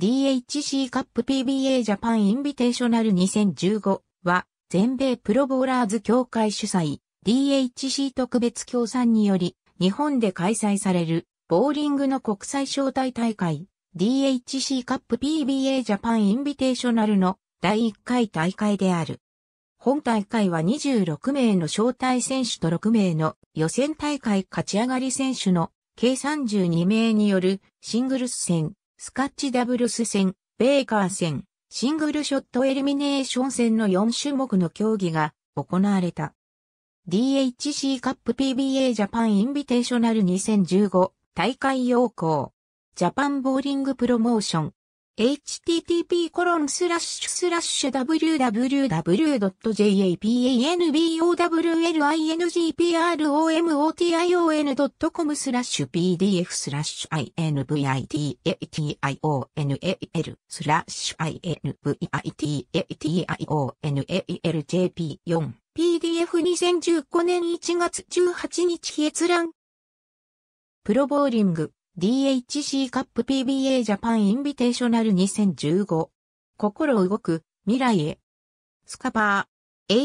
DHC カップ PBA ジャパンインビテーショナル2015は全米プロボーラーズ協会主催 DHC 特別協賛により日本で開催されるボーリングの国際招待大会 DHC カップ PBA ジャパンインビテーショナルの第1回大会である。本大会は26名の招待選手と6名の予選大会勝ち上がり選手の計32名によるシングルス戦スカッチダブルス戦、ベーカー戦、シングルショットエリミネーション戦の4種目の競技が行われた。DHC カップ PBA ジャパンインビテーショナル2015大会要項。ジャパンボーリングプロモーション http://www.japanbowlingpron.com スラッシュ pdf スラッシュ invitation スラッシュ invitationaljp4 PDF2015 年1月18日閲覧プロボーリング DHC カップ PBA ジャパンインビテーショナル2015。心動く、未来へ。スカパー。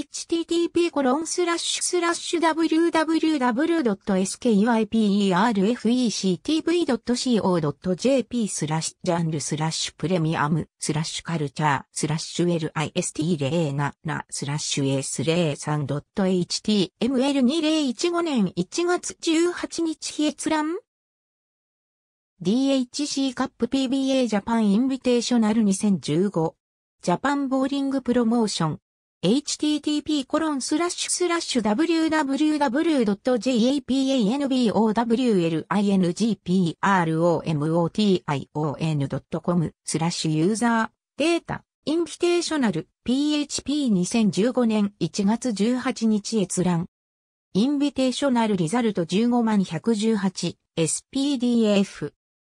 http コロンスラッシュスラッシュ www.skyperfectv.co.jp スラッシュジャンルスラッシュプレミアムスラッシュカルチャースラッシュ list07 スラッシュ s03.html2015 年1月18日日閲覧 DHC カップ PBA ジャパンインビテーショナル2015ジャパンボーリングプロモーション http コロンスラッシュスラッシュ www.japanbowlingpromotion.com スラッシュユーザーデータインビテーショナル PHP2015 年1月18日閲覧インビテーショナルリザルト15118 SPDF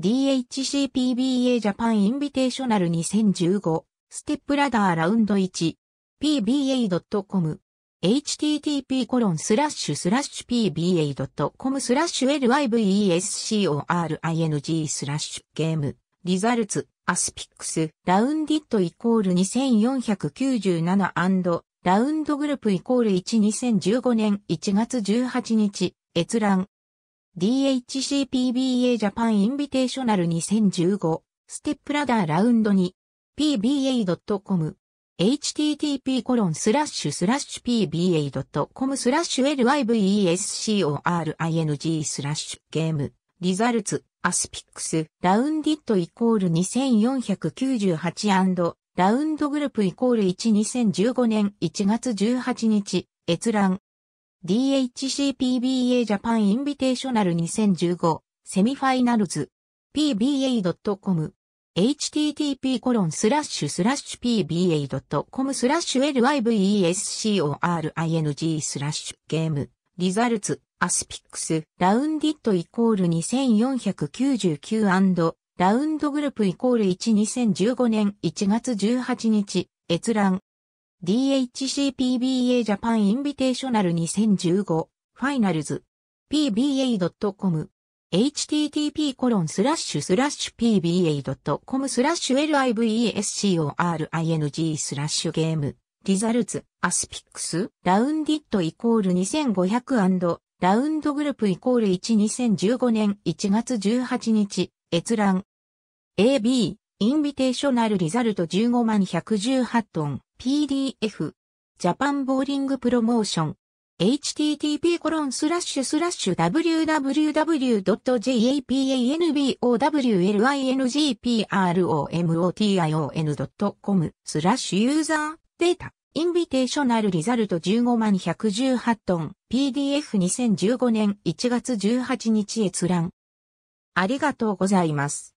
DHCPBA ジャパンインビテーショナル2015ステップラダーラウンド 1pba.com http コロンスラッシュスラッシュ pba.com スラッシュ livescoring スラッシュゲームリザルツアスピックスラウンディットイコール2497ラウンドグループイコール12015年1月18日閲覧 DHCPBA ジャパンインビテーショナル2015ステップラダーラウンド2 pba.com http コロンスラッシュスラッシュ pba.com スラッシュ lyvescoring スラッシュゲームリザルツアスピックスラウンディットイコール2498ラウンドグループイコール12015年1月18日閲覧 DHCPBA ジャパンインビテーショナル2015セミファイナルズ pba.com http コロンスラッシュスラッシュ pba.com スラッシュ livescoring スラッシュゲームリザルツアスピックスラウンディットイコール2499ラウンドグループイコール12015年1月18日閲覧 DHCPBA ジャパンインビテーショナル2015ファイナルズ pba.com http コロンスラッシュスラッシュ pba.com スラッシュ livescoring スラッシュゲームリザルツアスピックスラウンディットイコール2500ラウンドグループイコール12015年1月18日閲覧 AB インビテーショナルリザルト15万118トン PDF、ジャパンボーリングプロモーション、http コロンスラッシュスラッシュ www.japanbowlingpromotion.com スラッシュユーザーデータインビテーショナルリザルト15 118トン PDF2015 年1月18日閲覧ありがとうございます。